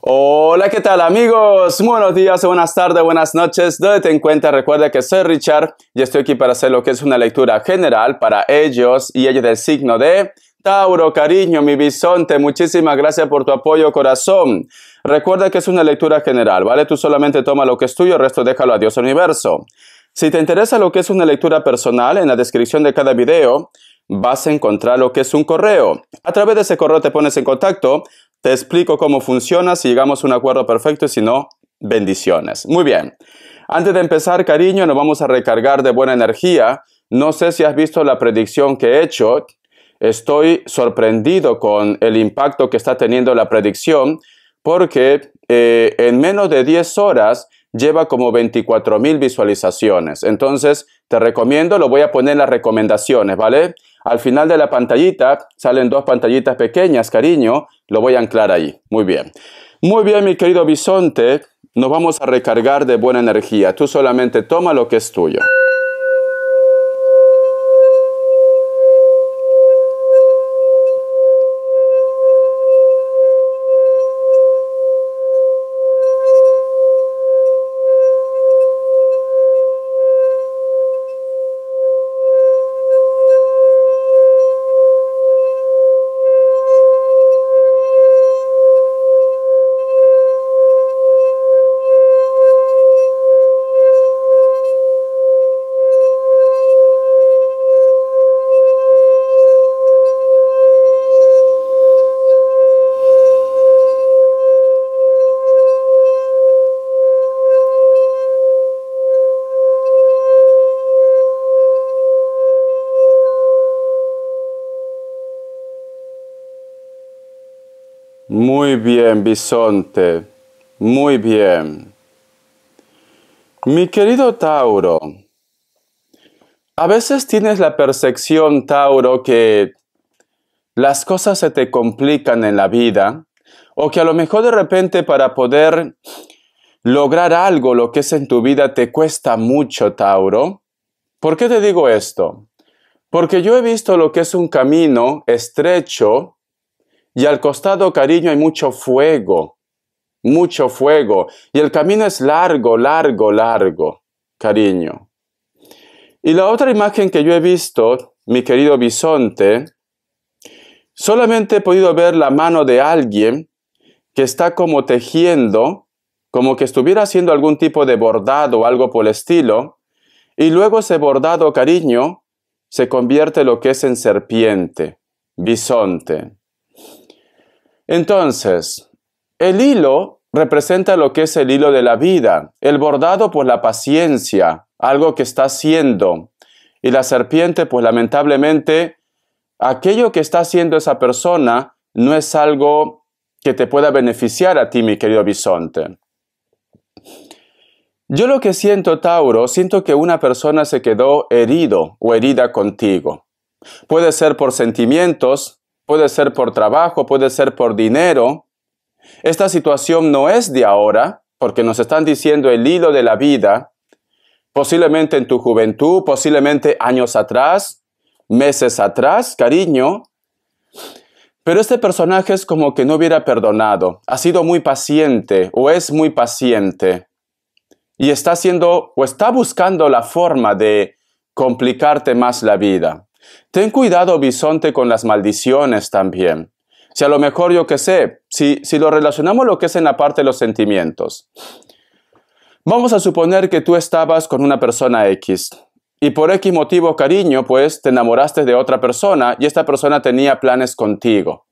Hola, ¿qué tal amigos? Buenos días, buenas tardes, buenas noches. Dónde en cuenta, recuerda que soy Richard y estoy aquí para hacer lo que es una lectura general para ellos y ellos del signo de Tauro, cariño, mi bisonte, muchísimas gracias por tu apoyo, corazón. Recuerda que es una lectura general, ¿vale? Tú solamente toma lo que es tuyo, el resto déjalo a Dios universo. Si te interesa lo que es una lectura personal, en la descripción de cada video vas a encontrar lo que es un correo. A través de ese correo te pones en contacto te explico cómo funciona, si llegamos a un acuerdo perfecto y si no, bendiciones. Muy bien. Antes de empezar, cariño, nos vamos a recargar de buena energía. No sé si has visto la predicción que he hecho. Estoy sorprendido con el impacto que está teniendo la predicción porque eh, en menos de 10 horas lleva como 24 mil visualizaciones. Entonces, te recomiendo, lo voy a poner en las recomendaciones, ¿vale? Al final de la pantallita salen dos pantallitas pequeñas, cariño. Lo voy a anclar ahí. Muy bien. Muy bien, mi querido bisonte. Nos vamos a recargar de buena energía. Tú solamente toma lo que es tuyo. bien, bisonte. Muy bien. Mi querido Tauro, a veces tienes la percepción, Tauro, que las cosas se te complican en la vida o que a lo mejor de repente para poder lograr algo, lo que es en tu vida, te cuesta mucho, Tauro. ¿Por qué te digo esto? Porque yo he visto lo que es un camino estrecho y al costado, cariño, hay mucho fuego, mucho fuego. Y el camino es largo, largo, largo, cariño. Y la otra imagen que yo he visto, mi querido bisonte, solamente he podido ver la mano de alguien que está como tejiendo, como que estuviera haciendo algún tipo de bordado o algo por el estilo, y luego ese bordado, cariño, se convierte lo que es en serpiente, bisonte. Entonces, el hilo representa lo que es el hilo de la vida, el bordado por la paciencia, algo que está haciendo, y la serpiente pues lamentablemente aquello que está haciendo esa persona no es algo que te pueda beneficiar a ti, mi querido bisonte. Yo lo que siento, Tauro, siento que una persona se quedó herido o herida contigo. Puede ser por sentimientos, puede ser por trabajo, puede ser por dinero. Esta situación no es de ahora, porque nos están diciendo el hilo de la vida, posiblemente en tu juventud, posiblemente años atrás, meses atrás, cariño. Pero este personaje es como que no hubiera perdonado, ha sido muy paciente o es muy paciente y está haciendo o está buscando la forma de complicarte más la vida. Ten cuidado, bisonte, con las maldiciones también. Si a lo mejor yo qué sé, si, lo relacionamos lo que es en la parte de los sentimientos. Vamos a suponer que tú estabas con una persona X y por X motivo, cariño, pues te enamoraste de otra persona y esta persona tenía planes contigo.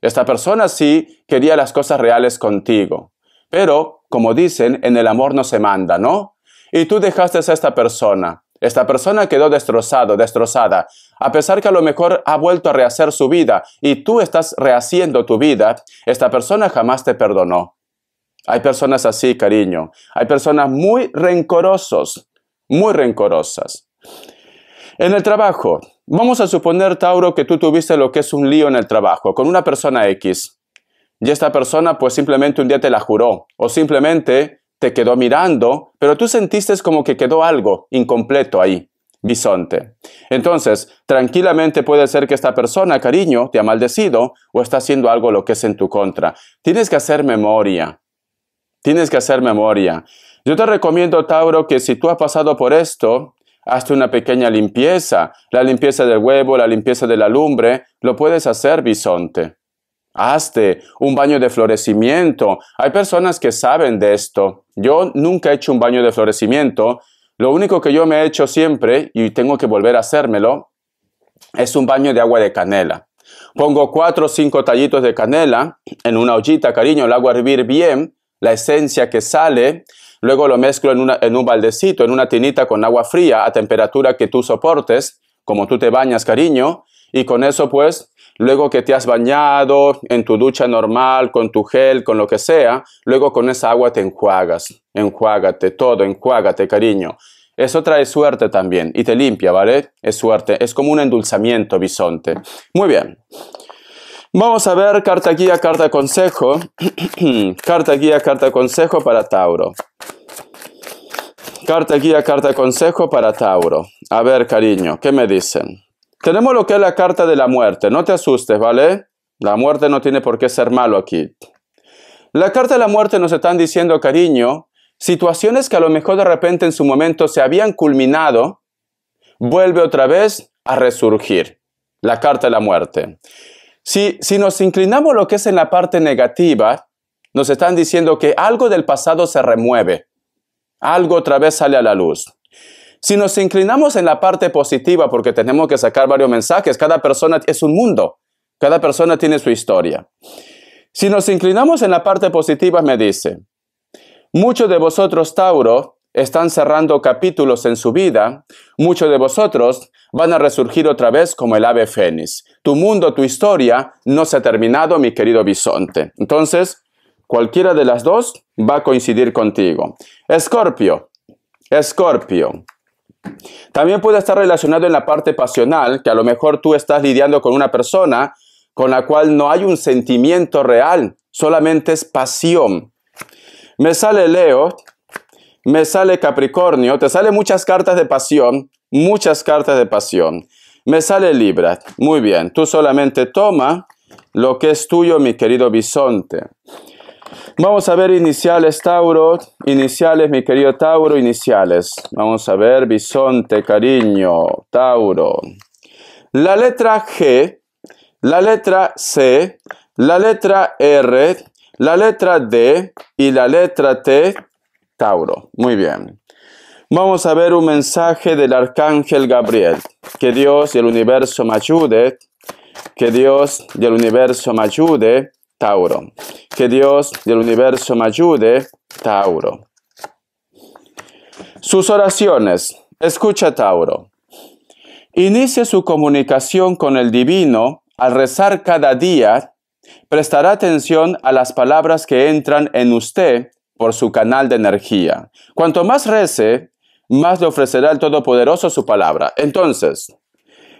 Esta persona sí quería las cosas reales contigo. Pero, como dicen, en el amor no se manda, ¿no? Y tú dejaste a esta persona. Esta persona quedó destrozado, destrozada. A pesar que a lo mejor ha vuelto a rehacer su vida y tú estás rehaciendo tu vida, esta persona jamás te perdonó. Hay personas así, cariño. Hay personas muy rencorosos, muy rencorosas. En el trabajo, vamos a suponer, Tauro, que tú tuviste lo que es un lío en el trabajo con una persona X. Y esta persona pues simplemente un día te la juró o simplemente te quedó mirando, pero tú sentiste como que quedó algo incompleto ahí, bisonte. Entonces, tranquilamente puede ser que esta persona, cariño, te ha maldecido o está haciendo algo lo que es en tu contra. Tienes que hacer memoria. Tienes que hacer memoria. Yo te recomiendo, Tauro, que si tú has pasado por esto, hazte una pequeña limpieza. La limpieza del huevo, la limpieza de la lumbre, lo puedes hacer, bisonte. Hazte un baño de florecimiento. Hay personas que saben de esto. Yo nunca he hecho un baño de florecimiento. Lo único que yo me he hecho siempre, y tengo que volver a hacérmelo, es un baño de agua de canela. Pongo cuatro o cinco tallitos de canela en una ollita, cariño, el hago hervir bien, la esencia que sale, luego lo mezclo en, en un baldecito, en una tinita con agua fría a temperatura que tú soportes, como tú te bañas, cariño, y con eso pues luego que te has bañado en tu ducha normal, con tu gel, con lo que sea, luego con esa agua te enjuagas, enjuágate todo, enjuágate cariño. Eso trae suerte también y te limpia, ¿vale? Es suerte, es como un endulzamiento bisonte. Muy bien. Vamos a ver carta guía, carta consejo. carta guía, carta consejo para Tauro. Carta guía, carta consejo para Tauro. A ver, cariño, ¿qué me dicen? tenemos lo que es la carta de la muerte. No te asustes, ¿vale? La muerte no tiene por qué ser malo aquí. La carta de la muerte nos están diciendo, cariño, situaciones que a lo mejor de repente en su momento se habían culminado, vuelve otra vez a resurgir. La carta de la muerte. Si, si nos inclinamos lo que es en la parte negativa, nos están diciendo que algo del pasado se remueve, algo otra vez sale a la luz. Si nos inclinamos en la parte positiva, porque tenemos que sacar varios mensajes, cada persona es un mundo, cada persona tiene su historia. Si nos inclinamos en la parte positiva, me dice, muchos de vosotros, Tauro, están cerrando capítulos en su vida, muchos de vosotros van a resurgir otra vez como el ave fénix. Tu mundo, tu historia no se ha terminado, mi querido bisonte. Entonces, cualquiera de las dos va a coincidir contigo. Escorpio, Escorpio. También puede estar relacionado en la parte pasional, que a lo mejor tú estás lidiando con una persona con la cual no hay un sentimiento real, solamente es pasión. Me sale Leo, me sale Capricornio, te salen muchas cartas de pasión, muchas cartas de pasión. Me sale Libra, muy bien, tú solamente toma lo que es tuyo, mi querido bisonte. Vamos a ver iniciales Tauro, iniciales mi querido Tauro, iniciales. Vamos a ver bisonte, cariño, Tauro. La letra G, la letra C, la letra R, la letra D y la letra T, Tauro. Muy bien. Vamos a ver un mensaje del arcángel Gabriel. Que Dios y el universo me ayude. Que Dios y el universo me ayude Tauro. Que Dios del universo me ayude, Tauro. Sus oraciones. Escucha, Tauro. Inicie su comunicación con el divino al rezar cada día. Prestará atención a las palabras que entran en usted por su canal de energía. Cuanto más rece, más le ofrecerá el Todopoderoso su palabra. Entonces,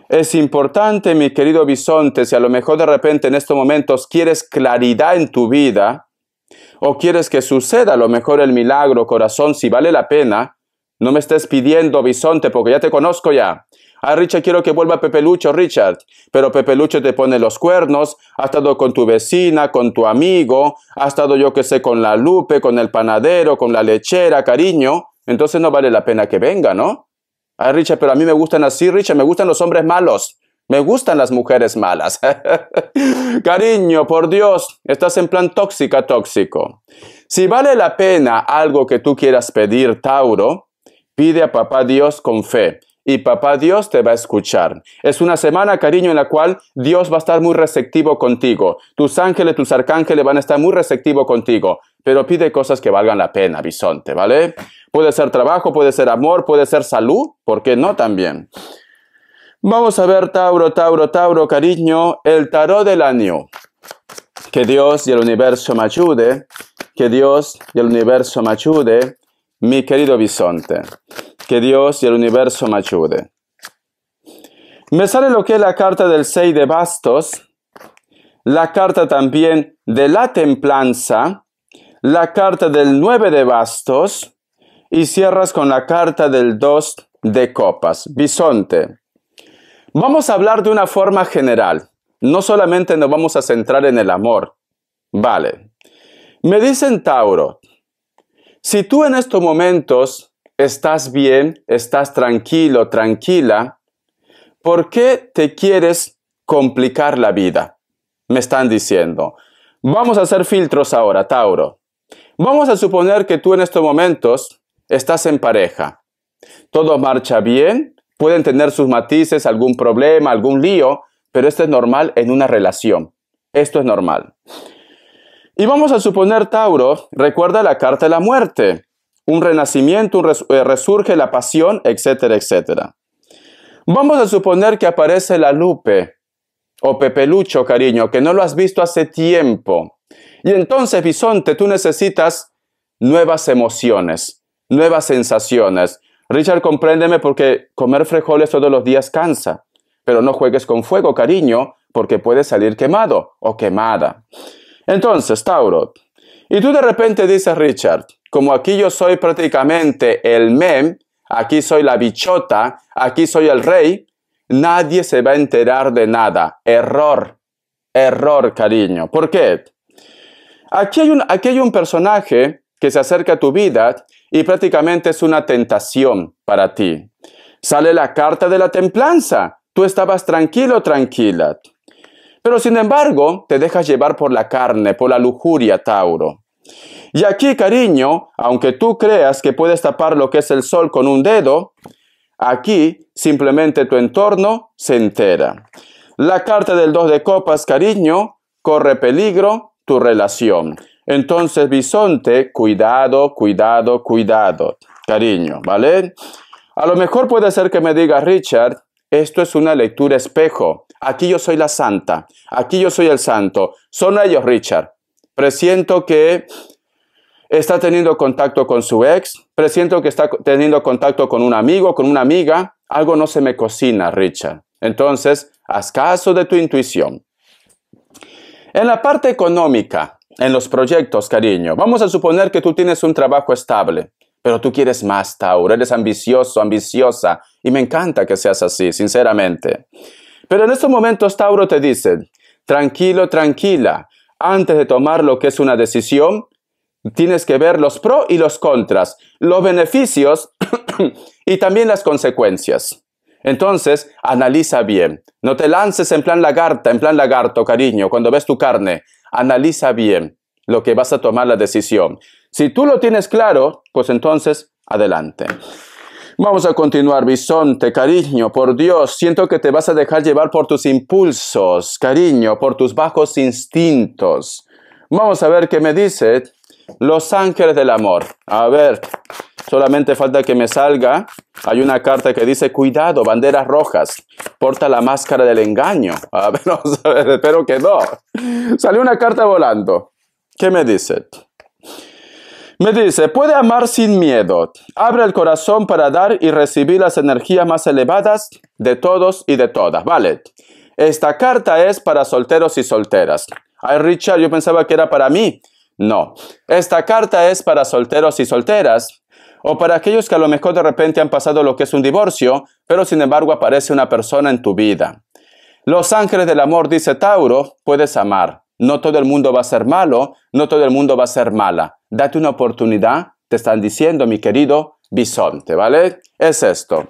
es importante, mi querido bisonte, si a lo mejor de repente en estos momentos quieres claridad en tu vida o quieres que suceda a lo mejor el milagro, corazón, si vale la pena, no me estés pidiendo bisonte porque ya te conozco ya. Ah, Richard, quiero que vuelva Pepe Lucho, Richard. Pero Pepe te pone los cuernos, ha estado con tu vecina, con tu amigo, ha estado yo que sé, con la Lupe, con el panadero, con la lechera, cariño. Entonces no vale la pena que venga, ¿no? Ay, ah, Richard, pero a mí me gustan así, Richard, me gustan los hombres malos. Me gustan las mujeres malas. Cariño, por Dios, estás en plan tóxica, tóxico. Si vale la pena algo que tú quieras pedir, Tauro, pide a Papá Dios con fe y Papá Dios te va a escuchar. Es una semana, cariño, en la cual Dios va a estar muy receptivo contigo. Tus ángeles, tus arcángeles van a estar muy receptivos contigo pero pide cosas que valgan la pena, bisonte, ¿vale? Puede ser trabajo, puede ser amor, puede ser salud, ¿por qué no también? Vamos a ver, Tauro, Tauro, Tauro, cariño, el tarot del año. Que Dios y el universo me ayude, que Dios y el universo me ayude, mi querido bisonte. Que Dios y el universo me ayude. Me sale lo que es la carta del 6 de bastos, la carta también de la templanza, la carta del 9 de bastos y cierras con la carta del 2 de copas, bisonte. Vamos a hablar de una forma general. No solamente nos vamos a centrar en el amor. Vale. Me dicen Tauro, si tú en estos momentos estás bien, estás tranquilo, tranquila, ¿por qué te quieres complicar la vida? Me están diciendo. Vamos a hacer filtros ahora, Tauro. Vamos a suponer que tú en estos momentos estás en pareja. Todo marcha bien, pueden tener sus matices, algún problema, algún lío, pero esto es normal en una relación. Esto es normal. Y vamos a suponer, Tauro, recuerda la carta de la muerte, un renacimiento, eh, resurge la pasión, etcétera, etcétera. Vamos a suponer que aparece la Lupe o Pepelucho, cariño, que no lo has visto hace tiempo. Y entonces, Bisonte, tú necesitas nuevas emociones, nuevas sensaciones. Richard, compréndeme porque comer frijoles todos los días cansa, pero no juegues con fuego, cariño, porque puede salir quemado o quemada. Entonces, Tauro, y tú de repente dices, Richard, como aquí yo soy prácticamente el mem, aquí soy la bichota, aquí soy el rey, nadie se va a enterar de nada. Error, error, cariño. ¿Por qué? Aquí hay, un, aquí hay un personaje que se acerca a tu vida y prácticamente es una tentación para ti. Sale la carta de la templanza. Tú estabas tranquilo, tranquila. Pero sin embargo, te dejas llevar por la carne, por la lujuria, Tauro. Y aquí, cariño, aunque tú creas que puedes tapar lo que es el sol con un dedo, aquí simplemente tu entorno se entera. La carta del dos de copas, cariño, corre peligro tu relación. Entonces, bisonte, cuidado, cuidado, cuidado, cariño, ¿vale? A lo mejor puede ser que me diga Richard, esto es una lectura espejo. Aquí yo soy la santa, aquí yo soy el santo. Son ellos, Richard. Presiento que está teniendo contacto con su ex, presiento que está teniendo contacto con un amigo, con una amiga. Algo no se me cocina, Richard. Entonces, haz caso de tu intuición. En la parte económica, en los proyectos, cariño, vamos a suponer que tú tienes un trabajo estable, pero tú quieres más, Tauro, eres ambicioso, ambiciosa, y me encanta que seas así, sinceramente. Pero en estos momentos, Tauro te dice, tranquilo, tranquila, antes de tomar lo que es una decisión, tienes que ver los pros y los contras, los beneficios y también las consecuencias. Entonces, analiza bien. No te lances en plan lagarta, en plan lagarto, cariño, cuando ves tu carne. Analiza bien lo que vas a tomar la decisión. Si tú lo tienes claro, pues entonces, adelante. Vamos a continuar, bisonte, cariño, por Dios, siento que te vas a dejar llevar por tus impulsos, cariño, por tus bajos instintos. Vamos a ver qué me dice los ángeles del amor. A ver, Solamente falta que me salga. Hay una carta que dice, cuidado, banderas rojas, porta la máscara del engaño. A ver, espero que no. Salió una carta volando. ¿Qué me dice? Me dice, puede amar sin miedo. Abre el corazón para dar y recibir las energías más elevadas de todos y de todas. Vale. Esta carta es para solteros y solteras. Ay, Richard, yo pensaba que era para mí. No. Esta carta es para solteros y solteras o para aquellos que a lo mejor de repente han pasado lo que es un divorcio, pero sin embargo aparece una persona en tu vida. Los ángeles del amor, dice Tauro, puedes amar. No todo el mundo va a ser malo, no todo el mundo va a ser mala. Date una oportunidad, te están diciendo, mi querido bisonte, ¿vale? Es esto.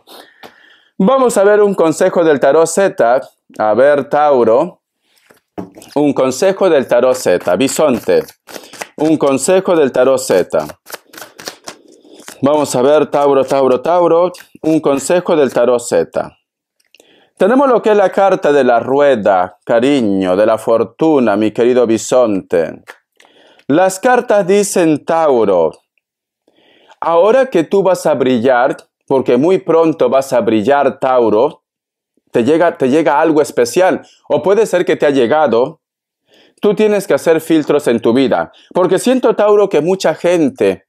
Vamos a ver un consejo del tarot Z. A ver, Tauro. Un consejo del tarot Z. Bisonte. Un consejo del tarot Z. Vamos a ver, Tauro, Tauro, Tauro, un consejo del tarot Z. Tenemos lo que es la carta de la rueda, cariño, de la fortuna, mi querido bisonte. Las cartas dicen, Tauro, ahora que tú vas a brillar, porque muy pronto vas a brillar, Tauro, te llega, te llega algo especial, o puede ser que te ha llegado, tú tienes que hacer filtros en tu vida, porque siento, Tauro, que mucha gente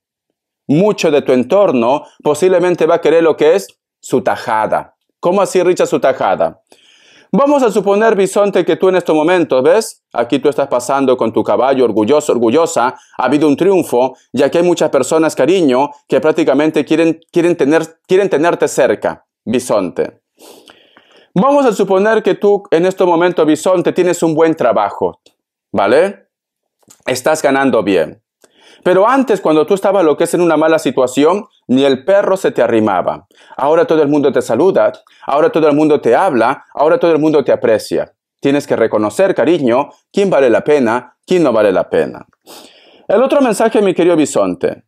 mucho de tu entorno, posiblemente va a querer lo que es su tajada. ¿Cómo así, Richard, su tajada? Vamos a suponer, Bisonte, que tú en estos momentos, ¿ves? Aquí tú estás pasando con tu caballo orgulloso, orgullosa, ha habido un triunfo, ya que hay muchas personas, cariño, que prácticamente quieren, quieren, tener, quieren tenerte cerca, Bisonte. Vamos a suponer que tú en estos momentos, Bisonte, tienes un buen trabajo, ¿vale? Estás ganando bien. Pero antes, cuando tú estabas lo que es en una mala situación, ni el perro se te arrimaba. Ahora todo el mundo te saluda, ahora todo el mundo te habla, ahora todo el mundo te aprecia. Tienes que reconocer, cariño, quién vale la pena, quién no vale la pena. El otro mensaje, mi querido bisonte.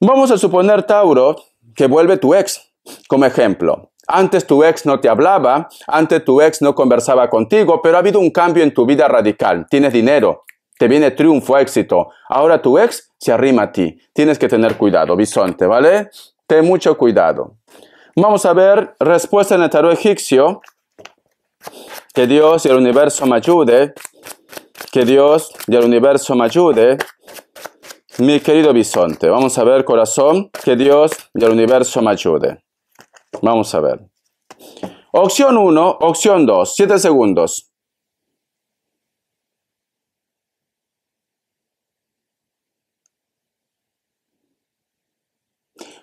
Vamos a suponer, Tauro, que vuelve tu ex, como ejemplo. Antes tu ex no te hablaba, antes tu ex no conversaba contigo, pero ha habido un cambio en tu vida radical. Tienes dinero, te viene triunfo, éxito. Ahora tu ex se arrima a ti. Tienes que tener cuidado, bisonte, ¿vale? Ten mucho cuidado. Vamos a ver respuesta en el tarot egipcio. Que Dios y el universo me ayude. Que Dios y el universo me ayude. Mi querido bisonte, vamos a ver corazón. Que Dios y el universo me ayude. Vamos a ver. Opción 1, opción 2, 7 segundos.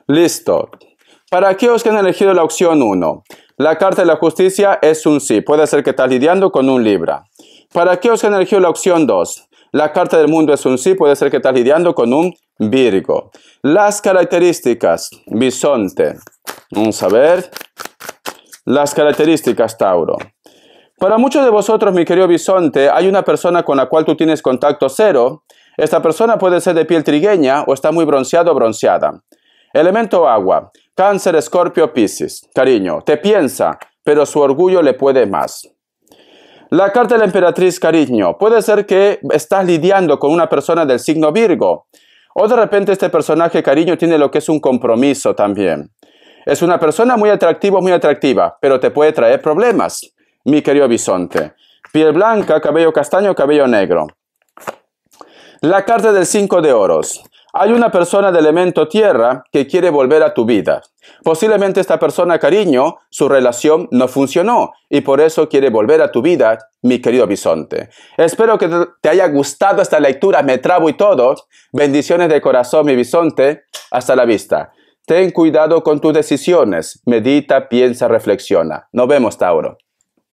Listo. Para aquellos que han elegido la opción 1, la carta de la justicia es un sí. Puede ser que estás lidiando con un Libra. Para aquellos que han elegido la opción 2, la carta del mundo es un sí. Puede ser que estás lidiando con un Virgo. Las características, bisonte. Vamos a ver. Las características, Tauro. Para muchos de vosotros, mi querido bisonte, hay una persona con la cual tú tienes contacto cero. Esta persona puede ser de piel trigueña o está muy bronceado o bronceada. Elemento agua. Cáncer, escorpio, piscis. Cariño, te piensa, pero su orgullo le puede más. La carta de la emperatriz, cariño. Puede ser que estás lidiando con una persona del signo Virgo. O de repente este personaje, cariño, tiene lo que es un compromiso también. Es una persona muy atractiva, muy atractiva, pero te puede traer problemas, mi querido bisonte. Piel blanca, cabello castaño, cabello negro. La carta del 5 de oros. Hay una persona de elemento tierra que quiere volver a tu vida. Posiblemente esta persona, cariño, su relación no funcionó y por eso quiere volver a tu vida, mi querido bisonte. Espero que te haya gustado esta lectura, me trabo y todo. Bendiciones de corazón, mi bisonte. Hasta la vista. Ten cuidado con tus decisiones. Medita, piensa, reflexiona. Nos vemos, Tauro.